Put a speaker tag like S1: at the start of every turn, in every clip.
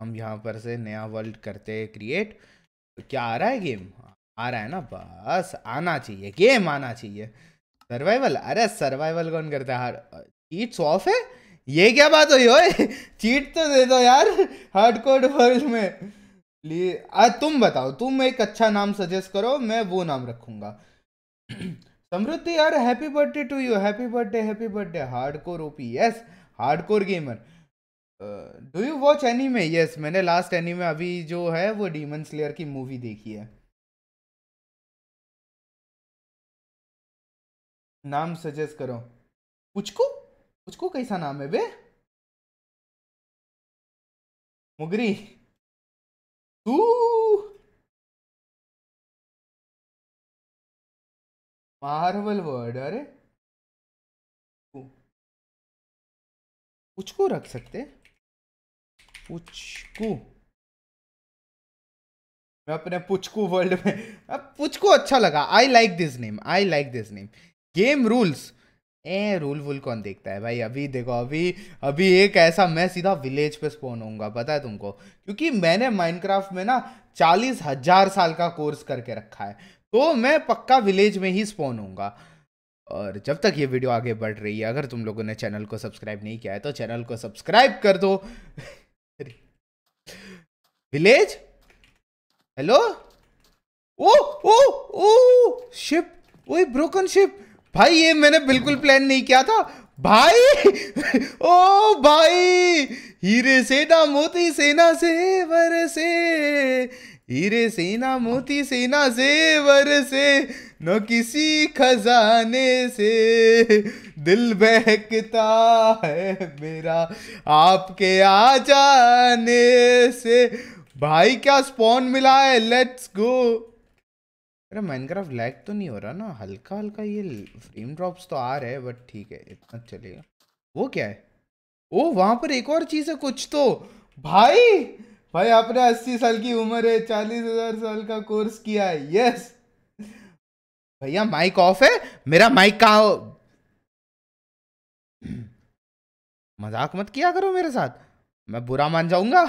S1: हम यहाँ पर से नया वर्ल्ड करते हैं क्रिएट तो क्या आ रहा है गेम आ रहा है ना बस आना चाहिए गेम आना चाहिए सर्वाइवल अरे सर्वाइवल कौन करता है चीट्स ऑफ है ये क्या बात हुई ओए चीट तो दे दो यार हार्ड कोड वर्ल्ड में लिए आ तुम बताओ तुम एक अच्छा नाम सजेस्ट करो मैं वो नाम रखूंगा समृद्धि यार happy birthday to you happy birthday happy birthday hardcore OP yes hardcore gamer do you watch anime yes
S2: मैंने लास्ट एनीमे अभी जो है वो डीमन स्लेयर की मूवी देखी है नाम सजेस्ट करो कुछ को कैसा नाम है बे मुगरी मार्वल वर्ड अरे कुछ को रख सकते पुचकू मैं अपने पुचकू वर्ल्ड में अब पुचकू
S1: अच्छा लगा I like this name I like this name game rules a rule वूल कौन देखता है भाई अभी देखो अभी अभी एक ऐसा मैं सीधा विलेज पे स्पोन होऊंगा पता है तुमको क्योंकि मैंने माइनक्राफ्ट में ना चालीस हजार साल का कोर्स करके रखा है तो मैं पक्का विलेज में ही स्पोन होऊंगा और जब तक ये वीडियो आगे बढ़ रही है अगर तुम लोगों ने चैनल को सब्सक्राइब नहीं किया है तो चैनल को सब्सक्राइब कर दो village hello oh oh oh ship वही ब्रोकन शिप भाई ये मैंने बिल्कुल प्लान नहीं किया था भाई ओ भाई हीरे सेना मोती सेना से वर से हीरे सेना मोती सेना से वर से न किसी खजाने से दिल बहकता है मेरा आपके आ जाने से भाई क्या स्पॉन मिला है लेट्स गो अरे माइनक्राफ्ट लैग तो नहीं हो रहा ना हल्का हल्का ये फ्रेम ड्रॉप्स तो आ रहे हैं बट ठीक है इतना चलेगा वो क्या है ओ वहां पर एक और चीज है कुछ तो भाई भाई आपने अस्सी साल की उम्र है चालीस हजार साल का कोर्स किया है यस भैया माइक ऑफ है मेरा माइक कहा
S2: मजाक मत किया करो मेरे साथ मैं बुरा मान जाऊंगा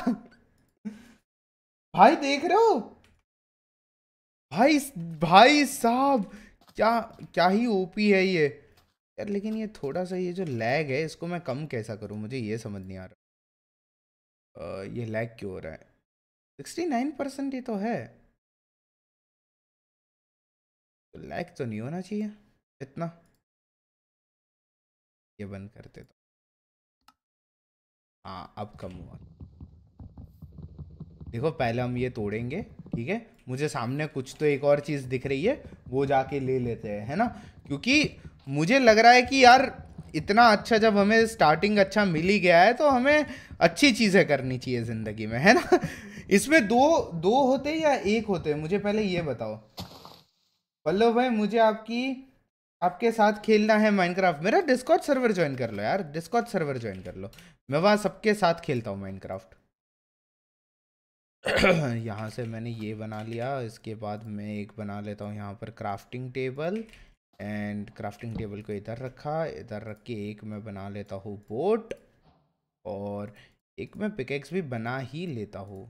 S2: भाई देख रहे हो भाई
S1: भाई साहब क्या क्या ही ओपी है ये यार लेकिन ये थोड़ा सा ये जो लैग है इसको मैं कम कैसा करूं मुझे ये समझ नहीं आ रहा आ, ये लैग
S2: क्यों हो रहा है सिक्सटी नाइन परसेंट ही तो है तो लैग तो नहीं होना चाहिए इतना ये बंद करते तो हाँ अब कम हुआ
S1: देखो पहले हम ये तोड़ेंगे ठीक है मुझे सामने कुछ तो एक और चीज़ दिख रही है वो जाके ले लेते हैं है ना क्योंकि मुझे लग रहा है कि यार इतना अच्छा जब हमें स्टार्टिंग अच्छा मिल ही गया है तो हमें अच्छी चीज़ें करनी चाहिए ज़िंदगी में है ना इसमें दो दो होते या एक होते मुझे पहले ये बताओ पल्लव भाई मुझे आपकी आपके साथ खेलना है माइनक्राफ्ट मेरा डिस्कॉट सर्वर ज्वाइन कर लो यार डिस्कॉट सर्वर ज्वाइन कर लो मैं वहाँ सबके साथ खेलता हूँ माइनक्राफ्ट यहाँ से मैंने ये बना लिया इसके बाद मैं एक बना लेता हूँ यहाँ पर crafting table and crafting table को इधर रखा इधर रख के एक मैं बना लेता हूँ बोट और एक मैं पिकेक्स भी बना ही लेता हूँ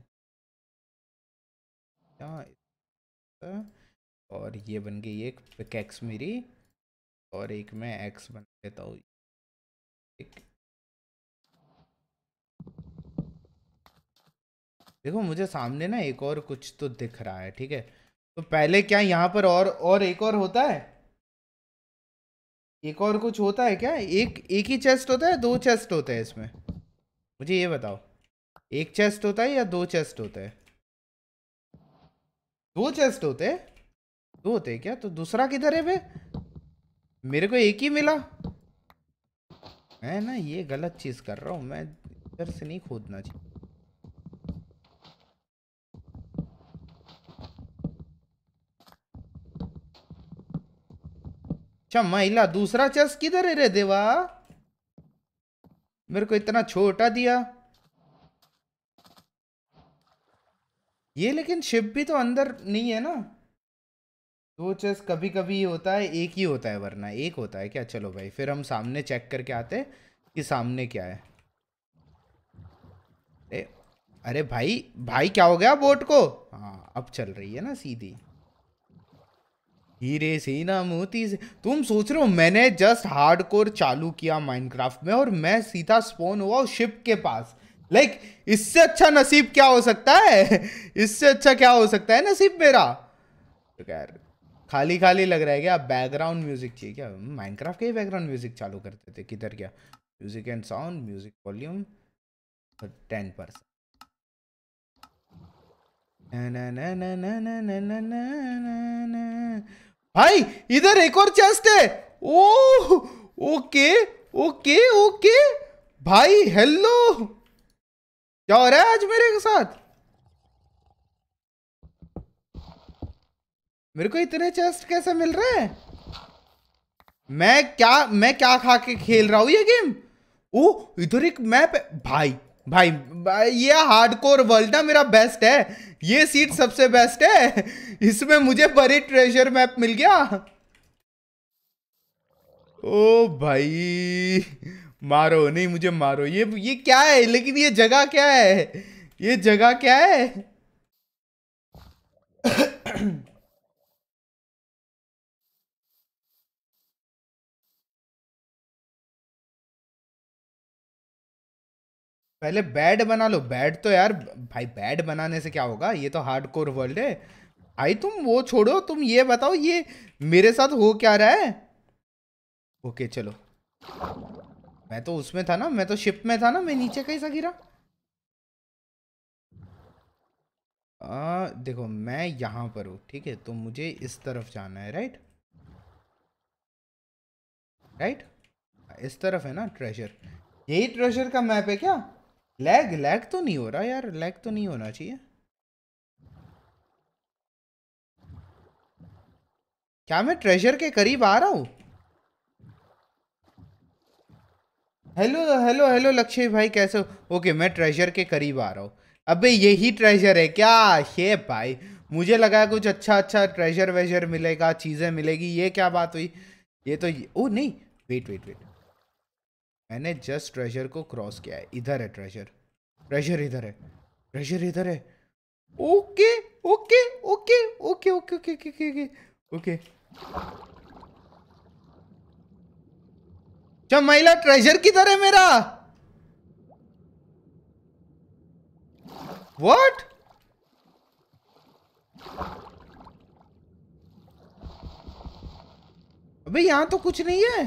S1: और ये बन गई एक पिकेक्स मेरी और एक मैं एक्स बना लेता हूँ एक देखो मुझे सामने ना एक और कुछ तो दिख रहा है ठीक है तो पहले क्या यहाँ पर और और एक और होता है एक और कुछ होता है क्या एक एक ही चेस्ट होता है दो चेस्ट होते हैं इसमें मुझे ये बताओ एक चेस्ट होता है या दो चेस्ट होते है दो चेस्ट होते हैं दो होते हैं क्या तो दूसरा किधर है वे मेरे को एक ही मिला है ना ये गलत चीज़ कर रहा हूँ मैं इधर से नहीं खोदना चाहिए अच्छा महिला दूसरा चेस किधर है रे देवा मेरे को इतना छोटा दिया ये लेकिन शिप भी तो अंदर नहीं है ना दो चेस कभी कभी होता है एक ही होता है वरना एक होता है क्या चलो भाई फिर हम सामने चेक करके आते हैं कि सामने क्या है अरे अरे भाई भाई क्या हो गया बोट को हाँ अब चल रही है ना सीधी हीरे से ही ना मोती से तुम सोच रहे हो मैंने जस्ट हार्ड कोर चालू किया माइनक्राफ्ट में और मैं सीधा स्पोन हुआ शिप के पास लाइक like, इससे अच्छा नसीब क्या हो सकता है इससे अच्छा क्या हो सकता है नसीब मेरा यार तो खाली खाली लग रहा है क्या बैकग्राउंड म्यूजिक चाहिए क्या माइनक्राफ्ट के ही बैकग्राउंड म्यूजिक चालू करते थे किधर क्या music and sound music volume ten percent ना ना ना ना ना ना ना ना ना भाई इधर एक और चेस्ट है ओ ओके ओके ओके भाई हेलो क्या हो रहा है आज मेरे के साथ मेरे को इतने चेस्ट कैसे मिल रहे हैं मैं क्या मैं क्या खा के खेल रहा हूं ये गेम ओ इधर एक मैप है भाई भाई, भाई ये हार्डकोर वर्ल्ड ना मेरा बेस्ट है ये सीट सबसे बेस्ट है इसमें मुझे बड़ी ट्रेजर मैप मिल गया ओ भाई मारो नहीं मुझे मारो ये ये क्या है लेकिन ये जगह क्या है ये
S2: जगह क्या है पहले बैड बना लो बैड तो यार
S1: भाई बैड बनाने से क्या होगा ये तो हार्ड कोर वर्ल्ड है भाई तुम वो छोड़ो तुम ये बताओ ये मेरे साथ हो क्या रहा है ओके चलो मैं तो उसमें था ना मैं तो शिप में था ना मैं नीचे कैसा गिरा आ, देखो मैं यहां पर हूं ठीक है तो मुझे इस तरफ जाना है राइट राइट इस तरफ है ना ट्रेजर यही ट्रेजर का मैप है क्या लैग लैग तो नहीं हो रहा यार लैग तो नहीं होना चाहिए क्या मैं ट्रेजर के करीब आ रहा हूँ हेलो हेलो हेलो लक्ष्य भाई कैसे हो ओके मैं ट्रेजर के करीब आ रहा हूँ अबे यही ट्रेजर है क्या ये भाई मुझे लगा कुछ अच्छा अच्छा ट्रेजर वेजर मिलेगा चीज़ें मिलेगी ये क्या बात हुई ये तो ये, ओ नहीं वेट वेट वेट मैंने जस्ट ट्रेजर को क्रॉस किया है इधर है ट्रेजर ट्रेजर इधर है ट्रेजर इधर है okay okay okay okay okay okay okay okay okay महिला ट्रेजर किधर है मेरा व्हाट अबे यहां तो कुछ नहीं है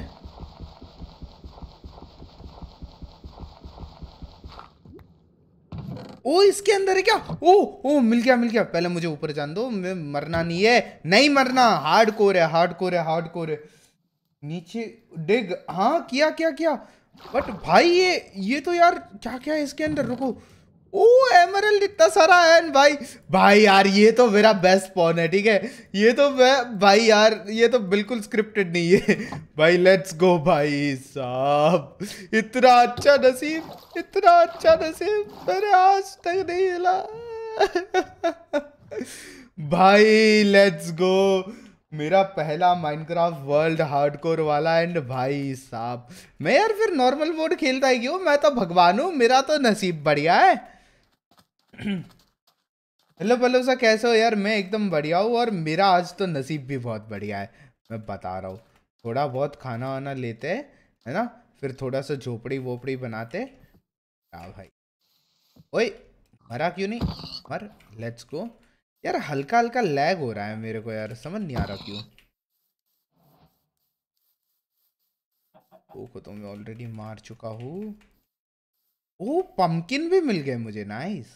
S1: ओ इसके अंदर है क्या ओ ओ मिल गया मिल गया पहले मुझे ऊपर जान दो मैं मरना नहीं है नहीं मरना हार्ड कोर है हार्ड कोर है हार्ड कोर है नीचे डिग हाँ किया क्या किया बट भाई ये ये तो यार क्या क्या है इसके अंदर रुको ओ एमरल्ड इतना सारा है भाई भाई यार ये तो मेरा बेस्ट पॉन है ठीक है ये तो भाई यार ये तो बिल्कुल स्क्रिप्टेड नहीं है भाई लेट्स गो भाई साहब इतना अच्छा नसीब इतना अच्छा नसीब मेरे आज तक नहीं मिला भाई लेट्स गो मेरा पहला माइनक्राफ्ट वर्ल्ड हार्डकोर वाला एंड भाई साहब मैं यार फिर नॉर्मल मोड खेलता ही क्यों मैं तो भगवान हूँ मेरा तो नसीब बढ़िया है हेलो मतलब पल्लव सा कैसे हो यार मैं एकदम बढ़िया हूँ और मेरा आज तो नसीब भी बहुत बढ़िया है मैं बता रहा हूँ थोड़ा बहुत खाना वाना लेते हैं है ना फिर थोड़ा सा झोपड़ी वोपड़ी बनाते आ भाई ओए मरा क्यों नहीं मर लेट्स गो यार हल्का हल्का लैग हो रहा है मेरे को यार समझ नहीं आ रहा क्यों को तो मैं ऑलरेडी मार चुका हूँ ओ पंपकिन भी मिल गए मुझे नाइस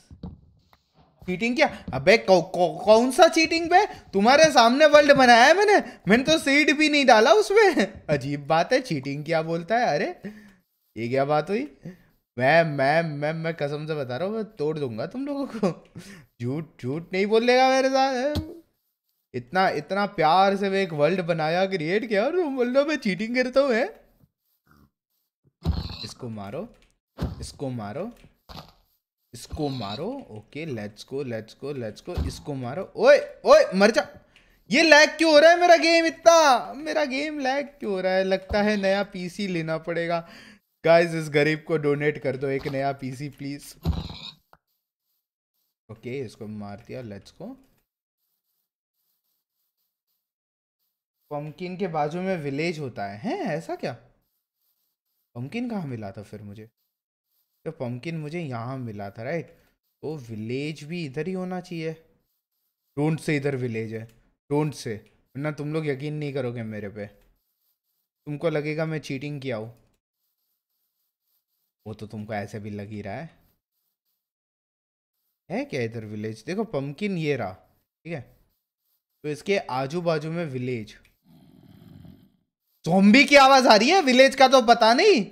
S1: चीटिंग क्या अबे कौ, कौ, कौन सा चीटिंग बे तुम्हारे सामने वर्ल्ड बनाया है मैंने मैंने तो सीड भी नहीं डाला उसमें अजीब बात है चीटिंग क्या बोलता है अरे ये क्या बात हुई मैं मैं मैं मैं कसम से बता रहा हूँ तोड़ दूंगा तुम लोगों को झूठ झूठ नहीं बोलेगा मेरे साथ इतना इतना प्यार से एक वर्ल्ड बनाया क्रिएट किया और तुम बोल रहे हो मैं चीटिंग करता हूँ इसको मारो इसको मारो इसको मारो okay let's go let's go let's go इसको मारो ओए ओए मर जा ये लैग क्यों हो रहा है मेरा गेम इतना मेरा गेम लैग क्यों हो रहा है लगता है नया पीसी लेना पड़ेगा गाइस इस गरीब को डोनेट कर दो एक नया पीसी प्लीज ओके इसको मार दिया लेट्स को पम्पकिन के बाजू में विलेज होता है हैं ऐसा क्या पम्पकिन कहाँ मिला था फिर मुझे तो पम्पकिन मुझे यहाँ मिला था राइट तो विलेज भी इधर ही होना चाहिए डोंट से इधर विलेज है डोंट से वरना तुम लोग यकीन नहीं करोगे मेरे पे तुमको लगेगा मैं चीटिंग किया हूँ वो तो तुमको ऐसे भी लग ही रहा है है क्या इधर विलेज देखो पम्पकिन ये रहा ठीक है तो इसके आजू बाजू में विलेज जोम्बी की आवाज आ रही है विलेज का तो पता नहीं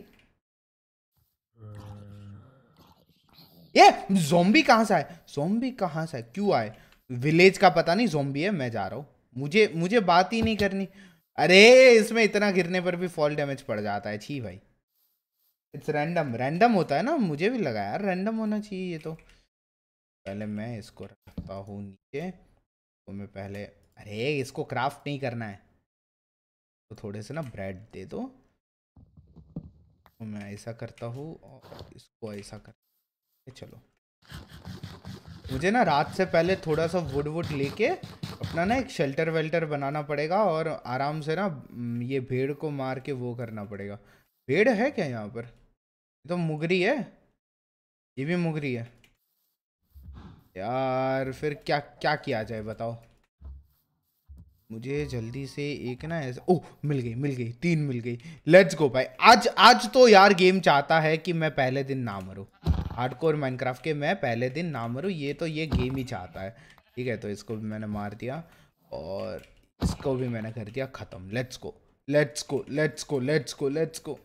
S1: ये जोम्बी कहाँ से आए जोम्बी कहाँ से आए क्यों आए विलेज का पता नहीं जोम्बी है मैं जा रहा हूँ मुझे मुझे बात ही नहीं करनी अरे इसमें इतना गिरने पर भी फॉल डैमेज पड़ जाता है छी भाई इट्स रैंडम रैंडम होता है ना मुझे भी लगा यार रैंडम होना चाहिए ये तो पहले मैं इसको रखता हूँ नीचे तो मैं पहले अरे इसको क्राफ्ट नहीं करना है तो थोड़े से ना ब्रेड दे दो तो मैं ऐसा करता हूँ और इसको ऐसा कर चलो मुझे ना रात से पहले थोड़ा सा वुड वुड लेके अपना ना एक शेल्टर वेल्टर बनाना पड़ेगा और आराम से ना ये भेड़ को मार के वो करना पड़ेगा भेड़ है क्या यहाँ पर ये तो मुगरी है ये भी मुगरी है यार फिर क्या क्या किया जाए बताओ मुझे जल्दी से एक ना ऐसा ओह मिल गई मिल गई तीन मिल गई लेट्स गो भाई आज आज तो यार गेम चाहता है कि मैं पहले दिन ना मरूँ हार्डकोर माइनक्राफ्ट के मैं पहले दिन ना मरूँ ये तो ये गेम ही चाहता है ठीक है तो इसको भी मैंने मार दिया और इसको भी मैंने कर दिया ख़त्म लेट्स को लेट्स को लेट्स को लेट्स को लेट्स को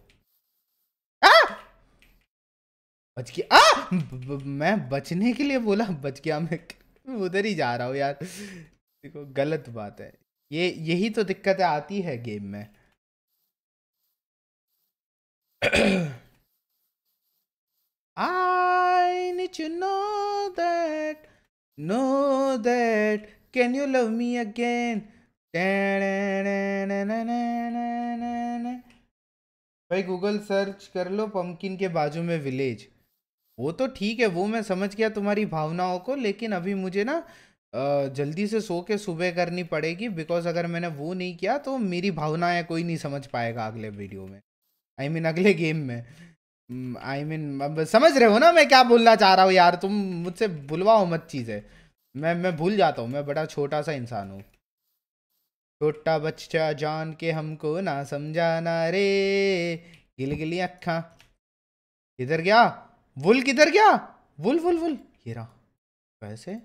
S1: बच गया आ मैं बचने के लिए बोला बच गया मैं उधर ही जा रहा हूँ यार देखो गलत बात है ये यही तो दिक्कत आती है गेम में I need you know that, know that. Can you love me again? भाई गूगल सर्च कर लो पम्पकिन के बाजू में विलेज वो तो ठीक है वो मैं समझ गया तुम्हारी भावनाओं को लेकिन अभी मुझे ना जल्दी से सो के सुबह करनी पड़ेगी बिकॉज अगर मैंने वो नहीं किया तो मेरी भावनाएं कोई नहीं समझ पाएगा अगले वीडियो में आई I मीन mean, अगले गेम में I hmm, I mean mean, समझ रहे हो ना मैं क्या बोलना चाह रहा हूँ यार तुम मुझसे बुलवाओ मत चीज़ें मैं मैं भूल जाता हूँ मैं बड़ा छोटा सा इंसान हूँ छोटा बच्चा जान के हमको ना समझाना रे गिल गिली अखा
S2: किधर गया वुल किधर गया वुल वुल वुल ये रहा कैसे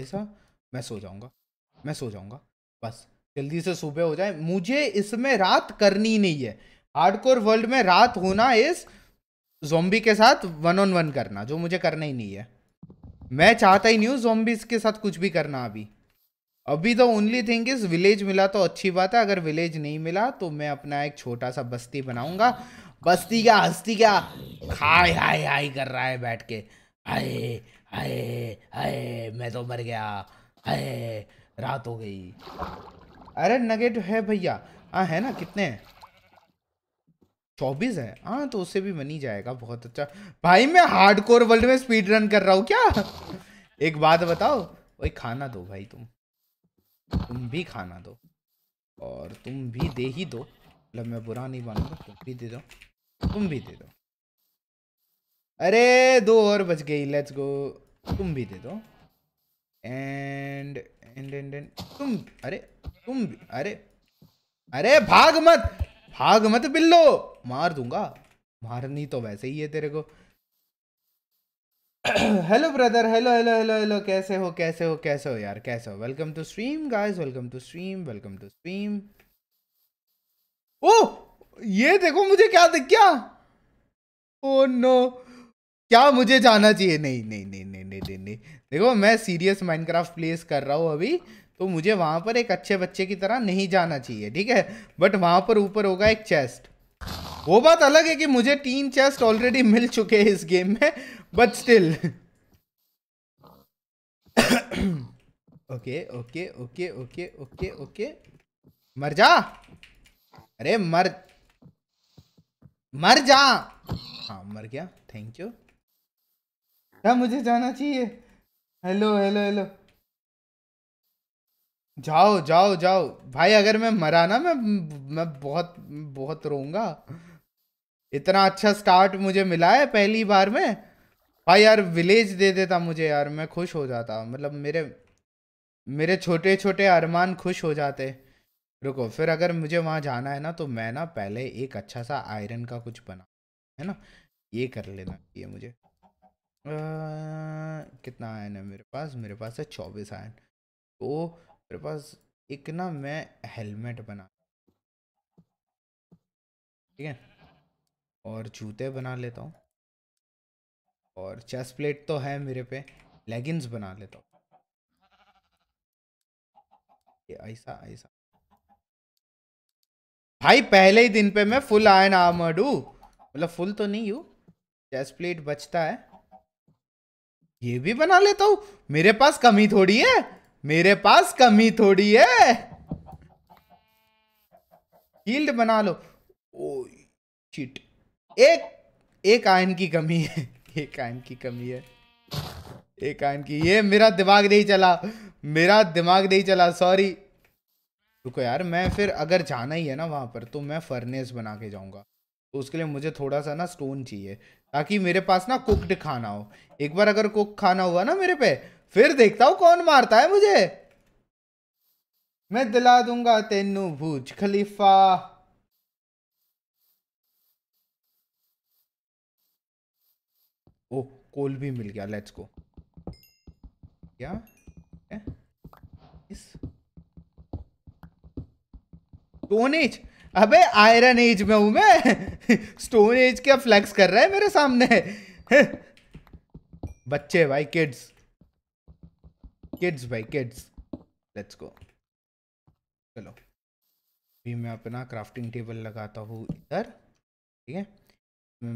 S2: ऐसा मैं सो जाऊंगा मैं सो जाऊंगा बस जल्दी से सुबह हो जाए मुझे
S1: इसमें रात करनी नहीं है हार्डकोर वर्ल्ड में रात होना इस जोम्बी के साथ वन ऑन वन करना जो मुझे करना ही नहीं है मैं चाहता ही नहीं हूँ जोम्बीज के साथ कुछ भी करना अभी अभी तो ओनली थिंग इज विलेज मिला तो अच्छी बात है अगर विलेज नहीं मिला तो मैं अपना एक छोटा सा बस्ती बनाऊंगा बस्ती क्या हस्ती क्या हाय हाय हाय कर रहा है बैठ के हाय हाय हाय मैं तो मर गया हाय रात हो गई अरे नगेट तो है भैया हाँ है ना कितने हैं चौबीस है हाँ तो उससे भी मनी जाएगा बहुत अच्छा भाई मैं कोर वर्ल्ड में स्पीड रन कर रहा हूँ क्या एक बात बताओ वही खाना दो भाई तुम तुम भी खाना दो और तुम भी दे ही दो मतलब मैं बुरा नहीं मानूंगा तुम भी दे दो तुम भी दे दो अरे दो और बच गई लेट्स गो तुम भी दे दो एंड इंडियन इंडियन तुम अरे तुम अरे अरे भाग मत भाग मत बिल्लो मार दूंगा मारनी तो वैसे ही है तेरे को hello brother hello hello hello hello कैसे हो कैसे हो कैसे हो यार कैसे हो welcome to stream guys welcome to stream welcome to stream oh ये देखो मुझे क्या दिख गया ओ oh, नो क्या मुझे जाना चाहिए नहीं नहीं नहीं नहीं नहीं नहीं नहीं देखो मैं सीरियस माइनक्राफ्ट प्लेस कर रहा हूँ अभी तो मुझे वहाँ पर एक अच्छे बच्चे की तरह नहीं जाना चाहिए ठीक है बट वहाँ पर ऊपर होगा एक चेस्ट वो बात अलग है कि मुझे तीन चेस्ट ऑलरेडी मिल चुके हैं इस गेम में but still okay okay okay okay okay okay मर जा अरे मर मर जा हाँ मर गया थैंक यू क्या हाँ, मुझे जाना चाहिए हेलो हेलो हेलो जाओ जाओ जाओ भाई अगर मैं मरा ना मैं मैं बहुत बहुत रोऊंगा इतना अच्छा स्टार्ट मुझे मिला है पहली बार में भाई यार विलेज दे देता मुझे यार मैं खुश हो जाता मतलब मेरे मेरे छोटे छोटे अरमान खुश हो जाते रुको फिर अगर मुझे वहाँ जाना है ना तो मैं ना पहले एक अच्छा सा आयरन का कुछ बना है ना ये कर लेना ये मुझे कितना आयन है मेरे पास मेरे पास है चौबीस आयन तो मेरे पास एक ना मैं हेलमेट बना ठीक है और जूते बना लेता हूँ और चेस्ट प्लेट तो है मेरे पे लेगिंग्स बना लेता हूँ ऐसा ऐसा भाई पहले ही दिन पे मैं फुल आयन आर्मर्ड हूँ मतलब फुल तो नहीं हूँ चेस्ट प्लेट बचता है ये भी बना लेता हूँ मेरे पास कमी थोड़ी है मेरे पास कमी थोड़ी है शील्ड बना लो ओ चिट एक एक आयन की कमी है एक आयन की कमी है एक आयन की ये मेरा दिमाग नहीं चला मेरा दिमाग नहीं चला सॉरी रुको यार मैं फिर अगर जाना ही है ना वहाँ पर तो मैं फर्नेस बना के जाऊँगा तो उसके लिए मुझे थोड़ा सा ना स्टोन चाहिए ताकि मेरे पास ना कुकड खाना हो एक बार अगर कुक खाना हुआ ना मेरे पे फिर देखता हूँ कौन मारता है मुझे मैं दिला दूंगा तेनू भूज खलीफा ओ कोल भी मिल गया लेट्स गो क्या इस अबे आयरन एज में हूं मैं स्टोन एज क्या फ्लैक्स कर रहा है मेरे सामने बच्चे भाई किड्स किड्स भाई किड्स लेट्स गो चलो अभी मैं अपना क्राफ्टिंग टेबल लगाता हूँ इधर ठीक है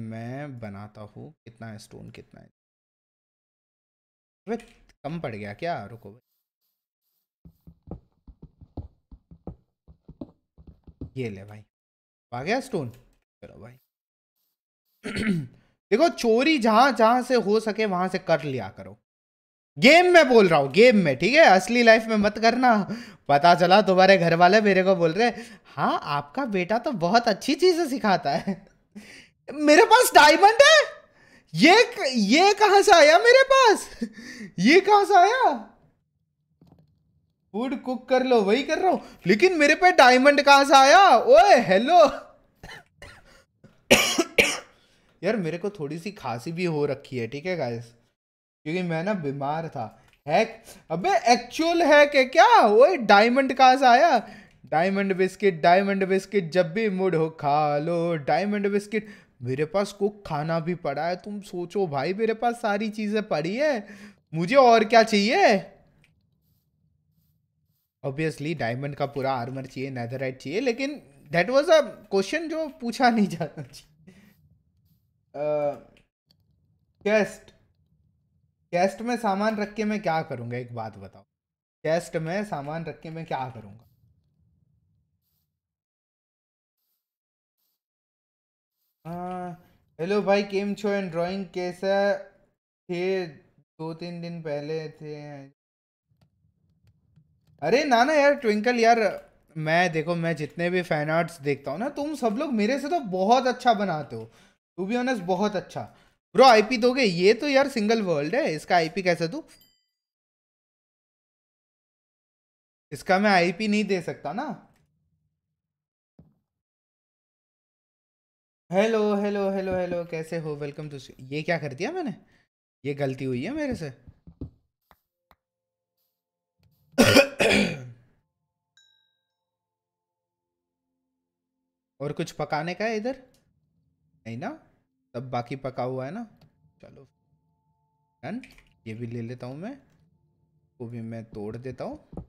S1: मैं बनाता हूँ कितना है स्टोन कितना है कम पड़ गया क्या रुको भाई ये ले भाई आ गया स्टोन चलो भाई देखो चोरी जहां जहां से हो सके वहां से कर लिया करो गेम में बोल रहा हूँ गेम में ठीक है असली लाइफ में मत करना पता चला तुम्हारे घर वाले मेरे को बोल रहे हाँ आपका बेटा तो बहुत अच्छी चीजें सिखाता है मेरे पास डायमंड है ये ये कहां से आया मेरे पास ये कहां से आया फूड कुक कर लो वही कर रहा हूँ लेकिन मेरे पे डायमंड कहाँ से आया ओए हेलो यार मेरे को थोड़ी सी खांसी भी हो रखी है ठीक है गाइस क्योंकि मैं ना बीमार था हैक अबे एक्चुअल हैक है क्या ओए डायमंड कहाँ से आया डायमंड बिस्किट डायमंड बिस्किट जब भी मूड हो खा लो डायमंड बिस्किट मेरे पास कुक खाना भी पड़ा है तुम सोचो भाई मेरे पास सारी चीज़ें पड़ी है मुझे और क्या चाहिए ऑब्वियसली डायमंड का पूरा आर्मर चाहिए नेदरराइट चाहिए लेकिन दैट वॉज अ क्वेश्चन जो पूछा नहीं जाना चाहिए चेस्ट कैस्ट में सामान रख के मैं क्या करूँगा एक बात बताओ चेस्ट में सामान रख के मैं क्या करूँगा हेलो भाई केम छो एंड ड्राइंग कैसा थे दो तीन दिन पहले थे अरे ना ना यार ट्विंकल यार मैं देखो मैं जितने भी फैन आर्ट्स देखता हूँ ना तुम सब लोग मेरे से तो बहुत अच्छा बनाते हो टू बी ऑनेस्ट बहुत अच्छा ब्रो आईपी दोगे ये तो यार सिंगल वर्ल्ड है इसका आईपी कैसे तू
S2: इसका मैं आईपी नहीं दे सकता ना हेलो हेलो हेलो हेलो कैसे हो वेलकम टू
S1: ये क्या कर दिया मैंने ये गलती हुई है मेरे से और कुछ पकाने का है इधर नहीं ना सब बाकी पका हुआ है ना चलो डन ये भी ले लेता हूँ मैं वो भी मैं तोड़ देता हूँ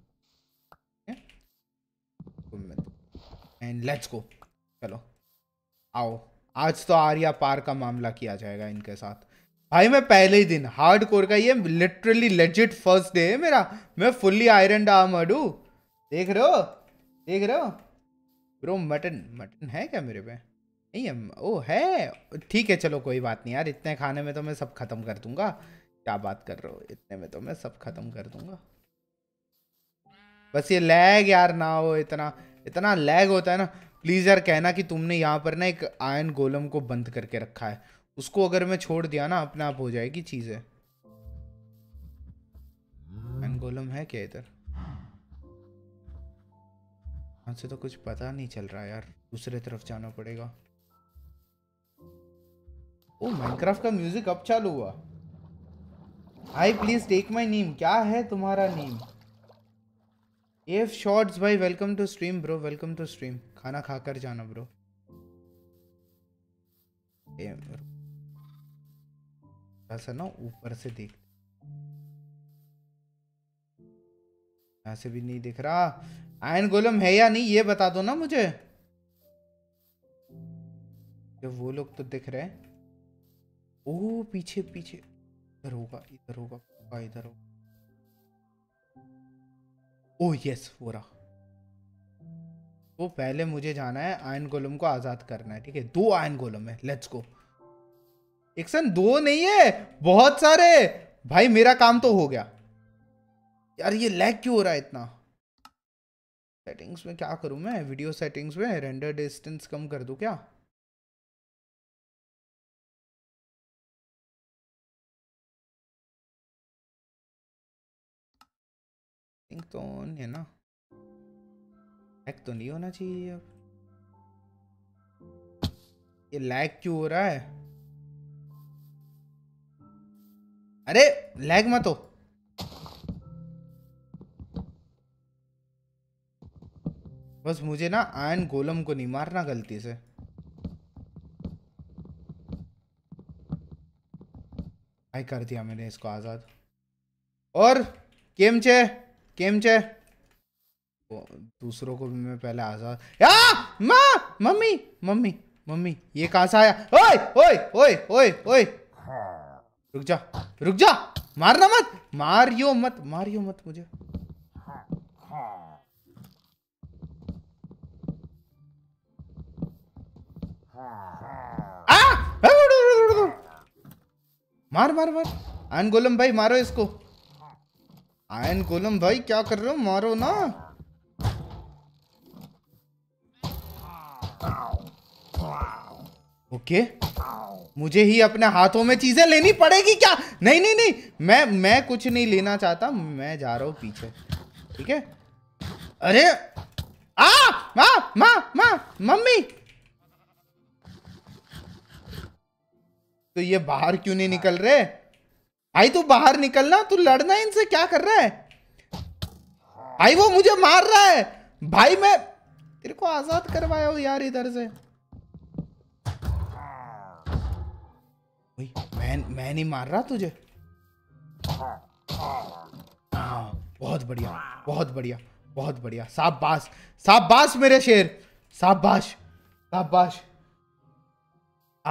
S1: एंड लेट्स गो चलो आओ आज तो आर्या पार का मामला किया जाएगा इनके साथ भाई मैं पहले ही दिन हार्ड कोर का ये लिटरली लेजिट फर्स्ट डे है मेरा मैं फुल्ली आयरन आर्मर्ड हूँ देख रहे हो देख रहे हो ब्रो मटन मटन है क्या मेरे पे नहीं है ओ है ठीक है चलो कोई बात नहीं यार इतने खाने में तो मैं सब खत्म कर दूंगा क्या बात कर रहे हो इतने में तो मैं सब खत्म कर दूंगा बस ये लैग यार ना हो इतना इतना लैग होता है ना प्लीज़ यार कहना कि तुमने यहाँ पर ना एक आयन गोलम को बंद करके रखा है उसको अगर मैं छोड़ दिया ना अपने आप हो जाएगी चीज एंगोलम है क्या इधर से तो कुछ पता नहीं चल रहा यार दूसरे तरफ जाना पड़ेगा ओ माइनक्राफ्ट का म्यूजिक अब चालू हुआ आई प्लीज टेक माई नीम क्या है तुम्हारा नीम एफ शॉर्ट्स भाई welcome to stream bro welcome to stream खाना खाकर जाना ब्रो थोड़ा सा ना ऊपर से देख यहां से भी नहीं दिख रहा आयन गोलम है या नहीं ये बता दो ना मुझे जो वो लोग तो दिख रहे हैं ओ पीछे पीछे इधर होगा इधर होगा होगा इधर होगा ओ यस हो रहा तो पहले मुझे जाना है आयन गोलम को आजाद करना है ठीक है दो आयन गोलम है लेट्स गो एक सन दो नहीं है बहुत सारे भाई मेरा काम तो हो गया यार ये लैग क्यों हो रहा है इतना सेटिंग्स में क्या करूं मैं वीडियो सेटिंग्स में
S2: रेंडर डिस्टेंस कम कर दू क्या तो है ना लैग तो नहीं होना चाहिए अब
S1: ये लैग क्यों हो रहा है अरे लैग मत हो बस मुझे ना आयन गोलम को नहीं मारना गलती से आई कर दिया मैंने इसको आज़ाद और केम चे केम चे दूसरों को भी मैं पहले आज़ाद या मा मम्मी मम्मी मम्मी ये कहा से आया ओए ओए ओए ओए ओए हाँ। रुक जा रुक जा मारना मत मारियो मत मारियो मत मुझे मार मार मार आयन गोलम भाई मारो इसको आयन गोलम भाई क्या कर रहे हो मारो ना ओके मुझे ही अपने हाथों में चीजें लेनी पड़ेगी क्या नहीं नहीं नहीं मैं मैं कुछ नहीं लेना चाहता मैं जा रहा हूं पीछे ठीक है अरे आ मा मा मा मम्मी तो ये बाहर क्यों नहीं निकल रहे आई तू बाहर निकलना तू लड़ना इनसे क्या कर रहा है आई वो मुझे मार रहा है भाई मैं तेरे को आजाद करवाया हूं यार इधर से मैं मैं नहीं मार रहा तुझे हाँ, हाँ बहुत बढ़िया बहुत बढ़िया बहुत बढ़िया साबाश साबाश मेरे शेर साबाश साबाश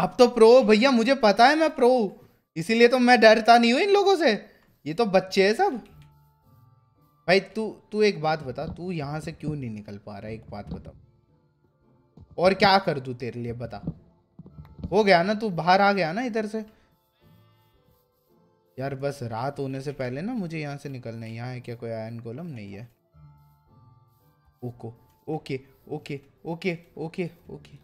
S1: आप तो प्रो भैया मुझे पता है मैं प्रो इसीलिए तो मैं डरता नहीं हूँ इन लोगों से ये तो बच्चे हैं सब भाई तू तू एक बात बता तू यहाँ से क्यों नहीं निकल पा रहा एक बात बता और क्या कर दूँ तेरे लिए बता हो गया ना तू बाहर आ गया ना इधर से यार बस रात होने से पहले ना मुझे यहाँ से निकलना है यहाँ है क्या कोई आयन कोलम नहीं है okay okay okay okay okay okay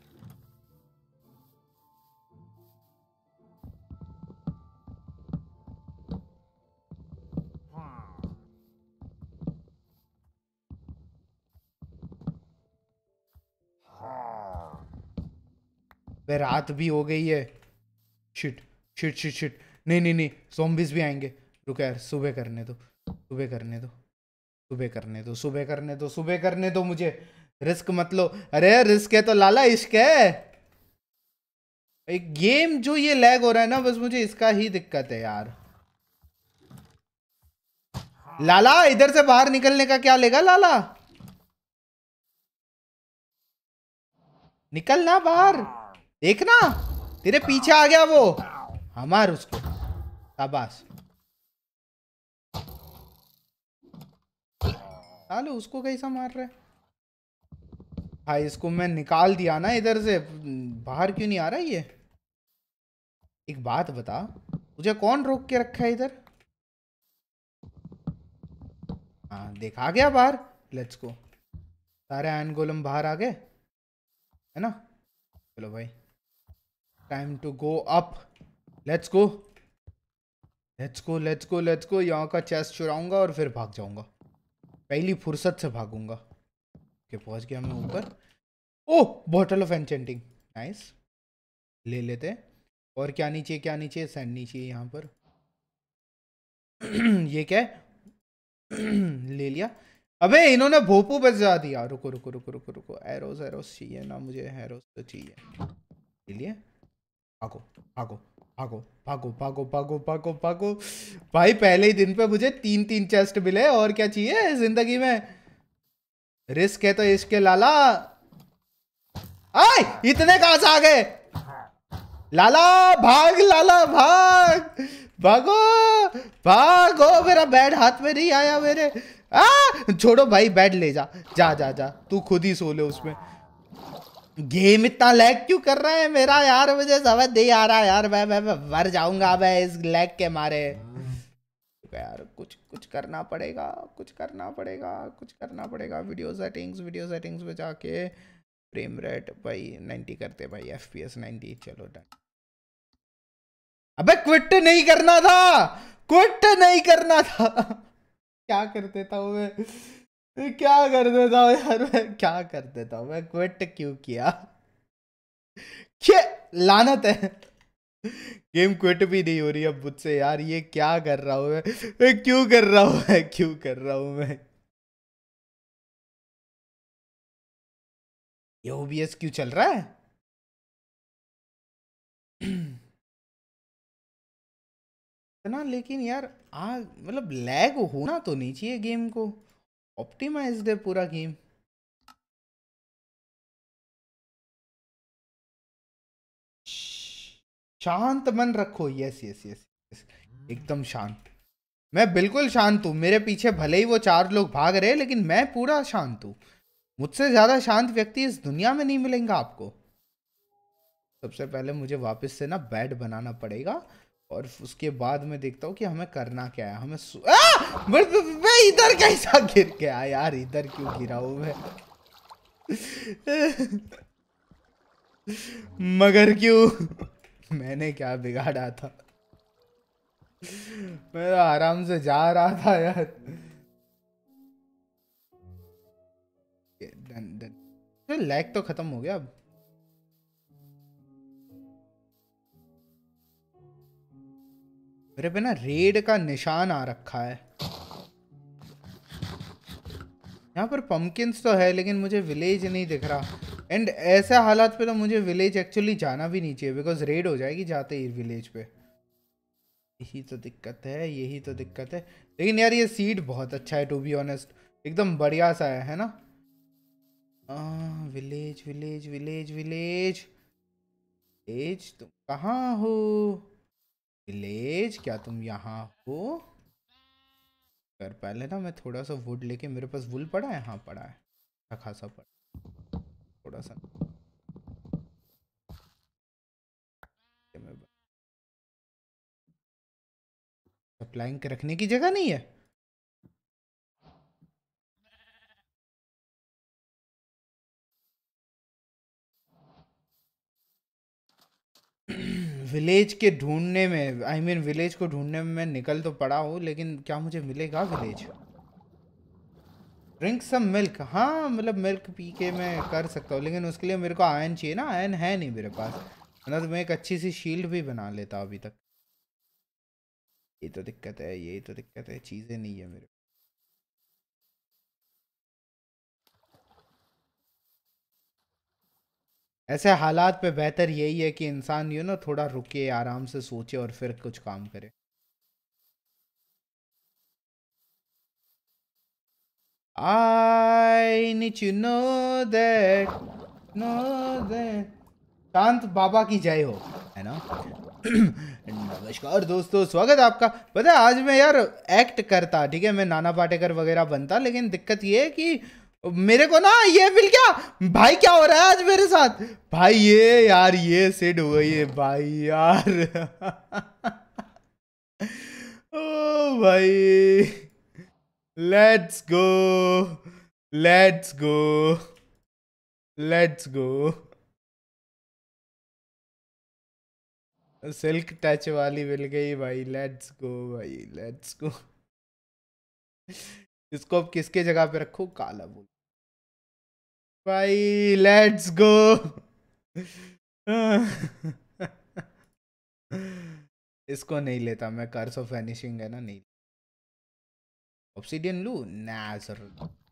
S1: हाँ। हाँ। रात भी हो गई है शिट शिट शिट शिट नहीं नहीं नहीं सोम्बिस भी आएंगे रुके यार सुबह करने दो सुबह करने दो सुबह करने दो सुबह करने दो सुबह करने दो मुझे रिस्क मत लो अरे रिस्क है तो लाला इश्क है गेम जो ये लैग हो रहा है ना बस मुझे इसका ही दिक्कत है यार लाला इधर से बाहर निकलने का क्या लेगा लाला निकल ना बाहर देखना तेरे पीछे आ गया वो हमार उसको शाबाश साले हाँ, उसको कैसा मार रहा है भाई इसको मैं निकाल दिया ना इधर से बाहर क्यों नहीं आ रहा ये एक बात बता मुझे कौन रोक के रखा है इधर हाँ देखा गया बाहर लेट्स को सारे आयन गोलम बाहर आ गए है ना चलो भाई time to go up let's go let's go let's go let's go यहाँ का चेस्ट चुराऊंगा और फिर भाग जाऊंगा पहली फुर्सत से भागूंगा ओके okay, पहुँच गया मैं ऊपर oh bottle of enchanting nice ले लेते और क्या नीचे क्या नीचे सैंड नीचे यहाँ पर ये क्या ले लिया अबे इन्होंने भोपू बजा दिया रुको रुको रुको रुको रुको एरोस एरोस चाहिए ना मुझे एरोस तो चाहिए ले लिया आगो आगो भागो भागो भागो भागो भागो भागो भाई पहले ही दिन पे मुझे तीन तीन चेस्ट मिले और क्या चाहिए जिंदगी में रिस्क है तो इश्क लाला आए इतने कहा से आ गए लाला भाग लाला भाग भागो भागो मेरा बैड हाथ में नहीं आया मेरे आ छोड़ो भाई बैड ले जा जा जा जा तू खुद ही सो ले उसमें गेम इतना लैग क्यों कर रहा है मेरा यार मुझे समझ नहीं आ रहा यार मैं मैं मर जाऊंगा मैं इस लैग के मारे यार कुछ कुछ करना पड़ेगा कुछ करना पड़ेगा कुछ करना पड़ेगा वीडियो सेटिंग्स वीडियो सेटिंग्स में जाके फ्रेम रेट भाई नाइन्टी करते भाई एफ पी एस नाइन्टी चलो डन अबे क्विट नहीं करना था क्विट नहीं करना था क्या करते था वो मैं क्या कर देता हूँ यार मैं क्या कर देता हूँ मैं क्विट क्यों किया क्या लानत है गेम क्विट भी
S2: नहीं हो रही अब मुझसे यार ये क्या कर रहा हूँ मैं क्यों कर रहा हूँ मैं क्यों कर रहा हूँ मैं ये ओबीएस क्यों चल रहा है ना लेकिन यार आ मतलब लैग होना तो नहीं चाहिए गेम को ऑप्टिमाइज है पूरा गेम शांत मन रखो यस
S1: यस यस, एकदम शांत मैं बिल्कुल शांत हूँ मेरे पीछे भले ही वो चार लोग भाग रहे लेकिन मैं पूरा शांत हूँ मुझसे ज़्यादा शांत व्यक्ति इस दुनिया में नहीं मिलेंगे आपको सबसे पहले मुझे वापस से ना बेड बनाना पड़ेगा और उसके बाद मैं देखता हूँ कि हमें करना क्या है हमें सु... आ! मैं, तो- मैं इधर कैसा गिर गया यार इधर क्यों गिरा हूँ मैं मगर क्यों मैंने क्या बिगाड़ा था मैं तो आराम से जा रहा था यार लैग तो, तो खत्म हो गया अब मेरे पे ना रेड का निशान आ रखा है यहाँ पर पम्पकिंस तो है लेकिन मुझे विलेज नहीं दिख रहा एंड ऐसे हालात पे तो मुझे विलेज एक्चुअली जाना भी नहीं चाहिए बिकॉज रेड हो जाएगी जाते ही विलेज पे यही तो दिक्कत है यही तो दिक्कत है लेकिन यार ये सीट बहुत अच्छा है टू बी ऑनेस्ट एकदम बढ़िया सा है है ना आ, village village village village village तुम कहाँ हो विलेज क्या तुम यहाँ हो कर पहले ना मैं थोड़ा सा वुड लेके मेरे पास वुल पड़ा है हाँ पड़ा है अच्छा खासा पड़ा थोड़ा सा
S2: प्लैंक रखने की जगह नहीं है विलेज के ढूंढने में
S1: I I mean mean, village को ढूंढने में मैं निकल तो पड़ा हूँ लेकिन क्या मुझे मिलेगा विलेज ड्रिंक सम मिल्क हाँ मतलब मिल्क पी के मैं कर सकता हूँ लेकिन उसके लिए मेरे को आयन चाहिए ना आयन है नहीं मेरे पास मतलब तो मैं एक अच्छी सी शील्ड भी बना लेता अभी तक ये तो दिक्कत है ये तो दिक्कत है चीज़ें नहीं है मेरे ऐसे हालात पे बेहतर यही है कि इंसान यू ना थोड़ा रुके आराम से सोचे और फिर कुछ काम करे आई नीच नो नो शांत बाबा की जय हो है ना नमस्कार दोस्तों स्वागत आपका पता है आज मैं यार एक्ट करता ठीक है मैं नाना पाटेकर वगैरह बनता लेकिन दिक्कत ये है कि मेरे को ना ये फिर क्या भाई क्या हो रहा है आज मेरे साथ भाई ये यार ये सेट हो गई है भाई यार ओ भाई let's
S2: go let's go let's go silk touch वाली मिल गई भाई लेट्स गो भाई लेट्स गो इसको
S1: अब किसके जगह पे रखो काला बोल
S2: भाई लेट्स
S1: गो
S2: इसको नहीं लेता मैं कर्स ऑफ फिनिशिंग है ना नहीं ऑप्सीडियन लू ना